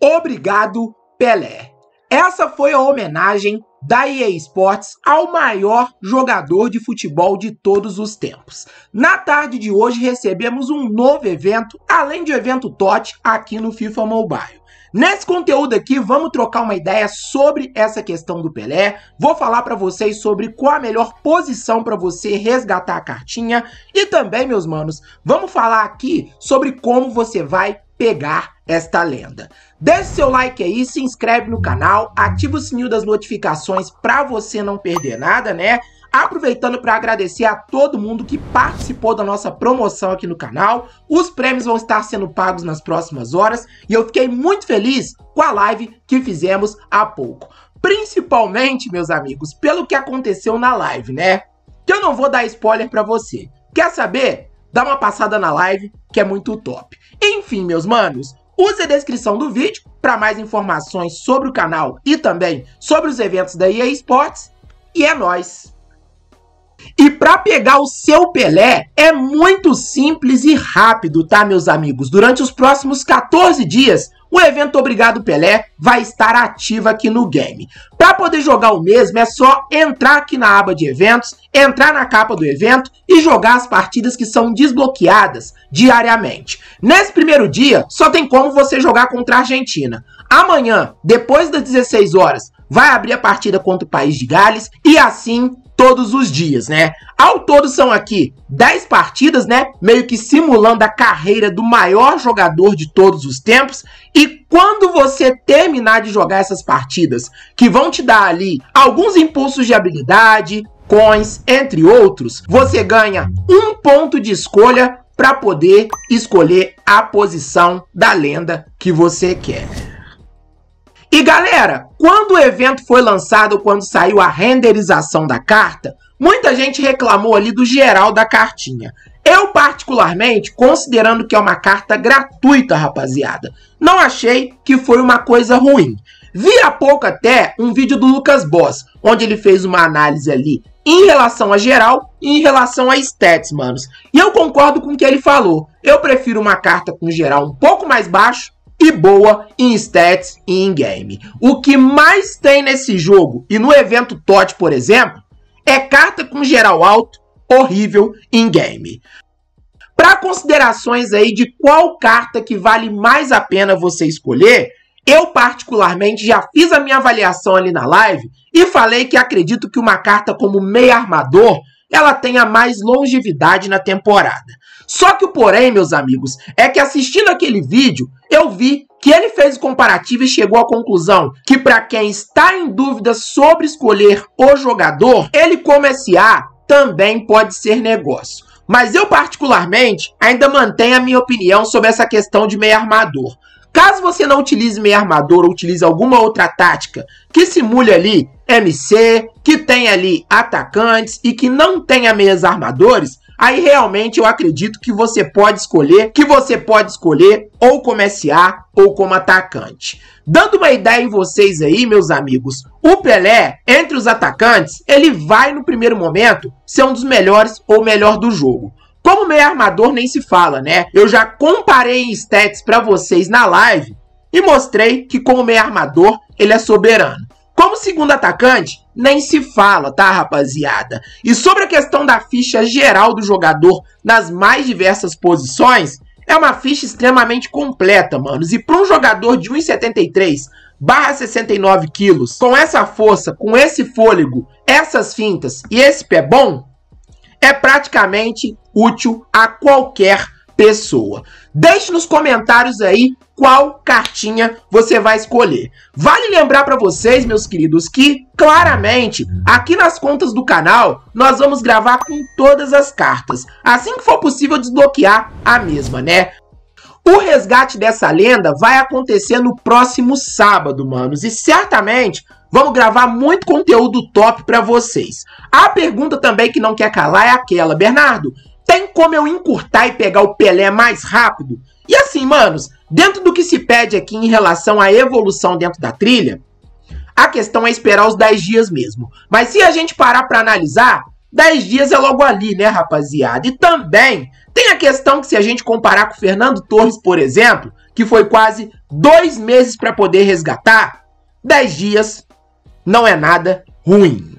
Obrigado, Pelé. Essa foi a homenagem da EA Sports ao maior jogador de futebol de todos os tempos. Na tarde de hoje recebemos um novo evento, além de evento TOT aqui no FIFA Mobile. Nesse conteúdo aqui, vamos trocar uma ideia sobre essa questão do Pelé. Vou falar para vocês sobre qual a melhor posição para você resgatar a cartinha e também, meus manos, vamos falar aqui sobre como você vai pegar esta lenda. Deixe seu like aí, se inscreve no canal, ativa o sininho das notificações para você não perder nada, né? Aproveitando para agradecer a todo mundo que participou da nossa promoção aqui no canal. Os prêmios vão estar sendo pagos nas próximas horas e eu fiquei muito feliz com a live que fizemos há pouco. Principalmente, meus amigos, pelo que aconteceu na live, né? Que eu não vou dar spoiler para você. Quer saber? dá uma passada na live, que é muito top. Enfim, meus manos, use a descrição do vídeo para mais informações sobre o canal e também sobre os eventos da EA Sports. E é nóis! E para pegar o seu Pelé é muito simples e rápido, tá, meus amigos? Durante os próximos 14 dias, o evento Obrigado Pelé vai estar ativo aqui no game. Para poder jogar o mesmo, é só entrar aqui na aba de eventos, entrar na capa do evento e jogar as partidas que são desbloqueadas diariamente. Nesse primeiro dia, só tem como você jogar contra a Argentina. Amanhã, depois das 16 horas, vai abrir a partida contra o País de Gales e assim todos os dias, né? Ao todo são aqui 10 partidas, né? Meio que simulando a carreira do maior jogador de todos os tempos. E quando você terminar de jogar essas partidas, que vão te dar ali alguns impulsos de habilidade, coins, entre outros, você ganha um ponto de escolha para poder escolher a posição da lenda que você quer. E galera, quando o evento foi lançado, quando saiu a renderização da carta, muita gente reclamou ali do geral da cartinha. Eu, particularmente, considerando que é uma carta gratuita, rapaziada, não achei que foi uma coisa ruim. Vi há pouco até um vídeo do Lucas Boss, onde ele fez uma análise ali em relação a geral e em relação a stats, manos. E eu concordo com o que ele falou. Eu prefiro uma carta com geral um pouco mais baixo e boa em stats e em game. O que mais tem nesse jogo e no evento TOT, por exemplo, é carta com geral alto, horrível em game. Para considerações aí de qual carta que vale mais a pena você escolher, eu particularmente já fiz a minha avaliação ali na live e falei que acredito que uma carta como meia armador, ela tenha mais longevidade na temporada. Só que o porém, meus amigos, é que assistindo aquele vídeo, eu vi que ele fez o comparativo e chegou à conclusão que para quem está em dúvida sobre escolher o jogador, ele a também pode ser negócio. Mas eu particularmente ainda mantenho a minha opinião sobre essa questão de meio armador. Caso você não utilize meio armador ou utilize alguma outra tática que simule ali MC, que tem ali atacantes e que não tenha meias armadores, aí realmente eu acredito que você pode escolher, que você pode escolher ou como SA ou como atacante. Dando uma ideia em vocês aí, meus amigos, o Pelé, entre os atacantes, ele vai no primeiro momento ser um dos melhores ou melhor do jogo. Como meio armador nem se fala, né? Eu já comparei em stats para vocês na live e mostrei que como meio armador ele é soberano. Como segundo atacante, nem se fala, tá, rapaziada? E sobre a questão da ficha geral do jogador nas mais diversas posições, é uma ficha extremamente completa, manos. E para um jogador de 1,73 barra 69 quilos, com essa força, com esse fôlego, essas fintas e esse pé bom, é praticamente útil a qualquer pessoa. Deixe nos comentários aí qual cartinha você vai escolher. Vale lembrar para vocês, meus queridos, que claramente aqui nas contas do canal nós vamos gravar com todas as cartas, assim que for possível desbloquear a mesma, né? O resgate dessa lenda vai acontecer no próximo sábado, manos, e certamente Vamos gravar muito conteúdo top para vocês. A pergunta também que não quer calar é aquela, Bernardo tem como eu encurtar e pegar o Pelé mais rápido? E assim, manos, dentro do que se pede aqui em relação à evolução dentro da trilha, a questão é esperar os 10 dias mesmo. Mas se a gente parar para analisar, 10 dias é logo ali, né, rapaziada? E também tem a questão que se a gente comparar com o Fernando Torres, por exemplo, que foi quase dois meses para poder resgatar, 10 dias não é nada ruim.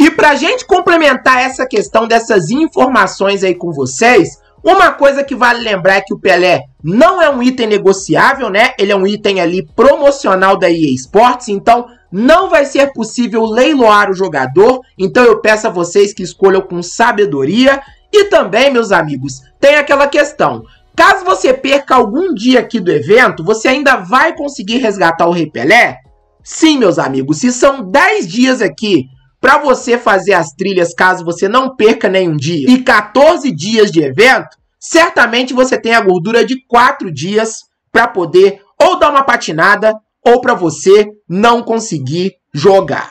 E para a gente complementar essa questão dessas informações aí com vocês, uma coisa que vale lembrar é que o Pelé não é um item negociável, né? Ele é um item ali promocional da EA Sports, então não vai ser possível leiloar o jogador. Então eu peço a vocês que escolham com sabedoria. E também, meus amigos, tem aquela questão. Caso você perca algum dia aqui do evento, você ainda vai conseguir resgatar o Rei Pelé? Sim, meus amigos, se são 10 dias aqui para você fazer as trilhas caso você não perca nenhum dia e 14 dias de evento, certamente você tem a gordura de 4 dias para poder ou dar uma patinada ou para você não conseguir jogar.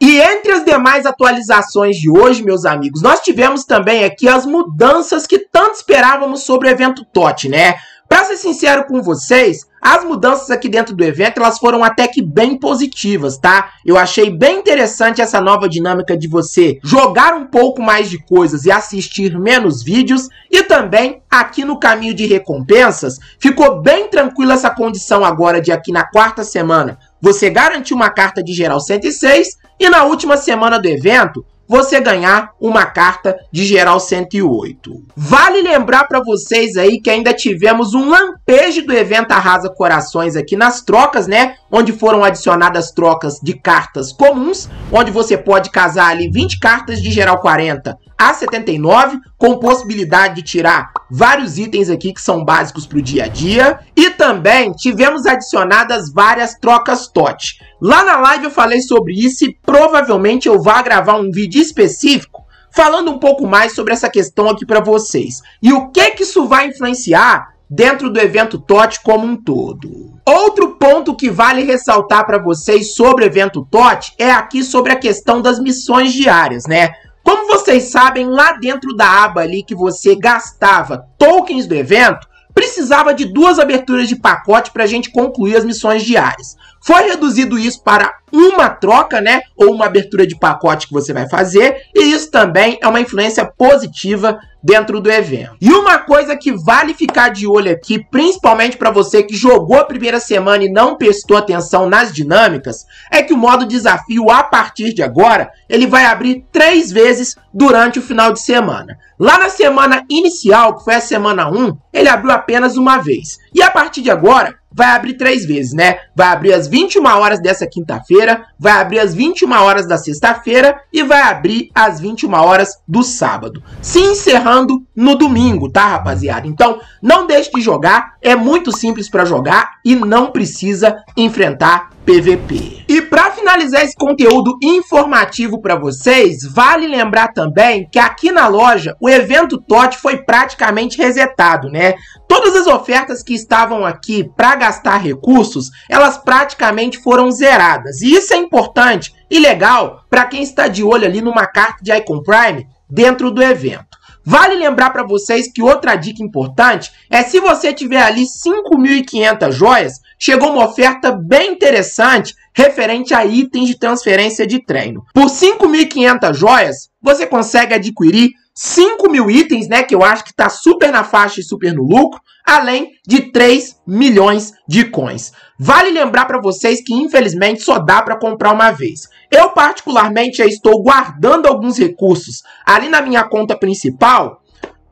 E entre as demais atualizações de hoje, meus amigos, nós tivemos também aqui as mudanças que tanto esperávamos sobre o evento TOT, né? Para ser sincero com vocês, as mudanças aqui dentro do evento, elas foram até que bem positivas, tá? Eu achei bem interessante essa nova dinâmica de você jogar um pouco mais de coisas e assistir menos vídeos. E também, aqui no caminho de recompensas, ficou bem tranquila essa condição agora de aqui na quarta semana. Você garantir uma carta de geral 106 e na última semana do evento, você ganhar uma carta de geral 108. Vale lembrar para vocês aí que ainda tivemos um lampejo do evento Arrasa Corações aqui nas trocas, né? Onde foram adicionadas trocas de cartas comuns, onde você pode casar ali 20 cartas de geral 40 a 79, com possibilidade de tirar vários itens aqui que são básicos para o dia a dia. E também tivemos adicionadas várias trocas TOT. Lá na live eu falei sobre isso e provavelmente eu vá gravar um vídeo específico falando um pouco mais sobre essa questão aqui para vocês. E o que que isso vai influenciar dentro do evento TOT como um todo. Outro ponto que vale ressaltar para vocês sobre o evento TOT é aqui sobre a questão das missões diárias, né? Como vocês sabem, lá dentro da aba ali que você gastava tokens do evento, precisava de duas aberturas de pacote para a gente concluir as missões diárias. Foi reduzido isso para uma troca, né? Ou uma abertura de pacote que você vai fazer. E isso também é uma influência positiva dentro do evento. E uma coisa que vale ficar de olho aqui, principalmente para você que jogou a primeira semana e não prestou atenção nas dinâmicas, é que o modo desafio a partir de agora, ele vai abrir três vezes durante o final de semana. Lá na semana inicial, que foi a semana 1, ele abriu apenas uma vez. E a partir de agora, vai abrir três vezes, né? Vai abrir às 21 horas dessa quinta-feira, vai abrir às 21 horas da sexta-feira e vai abrir às 21 horas do sábado. Se encerrando no domingo, tá, rapaziada? Então, não deixe de jogar, é muito simples para jogar e não precisa enfrentar PVP. E para finalizar esse conteúdo informativo para vocês, vale lembrar também que aqui na loja o evento TOT foi praticamente resetado, né? Todas as ofertas que estavam aqui para gastar recursos, elas praticamente foram zeradas. E isso é importante e legal para quem está de olho ali numa carta de Icon Prime dentro do evento. Vale lembrar para vocês que outra dica importante é se você tiver ali 5.500 joias, chegou uma oferta bem interessante referente a itens de transferência de treino. Por 5.500 joias, você consegue adquirir 5 mil itens, né? Que eu acho que está super na faixa e super no lucro, além de 3 milhões de coins. Vale lembrar para vocês que infelizmente só dá para comprar uma vez. Eu particularmente já estou guardando alguns recursos ali na minha conta principal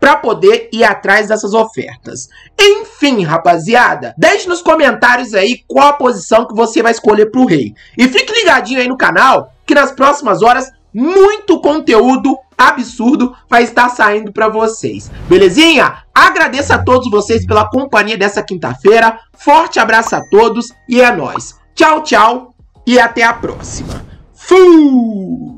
para poder ir atrás dessas ofertas. Enfim, rapaziada, deixe nos comentários aí qual a posição que você vai escolher para o rei. E fique ligadinho aí no canal, que nas próximas horas muito conteúdo absurdo vai estar saindo para vocês. Belezinha? Agradeço a todos vocês pela companhia dessa quinta-feira. Forte abraço a todos e é nós. Tchau, tchau e até a próxima. Fui!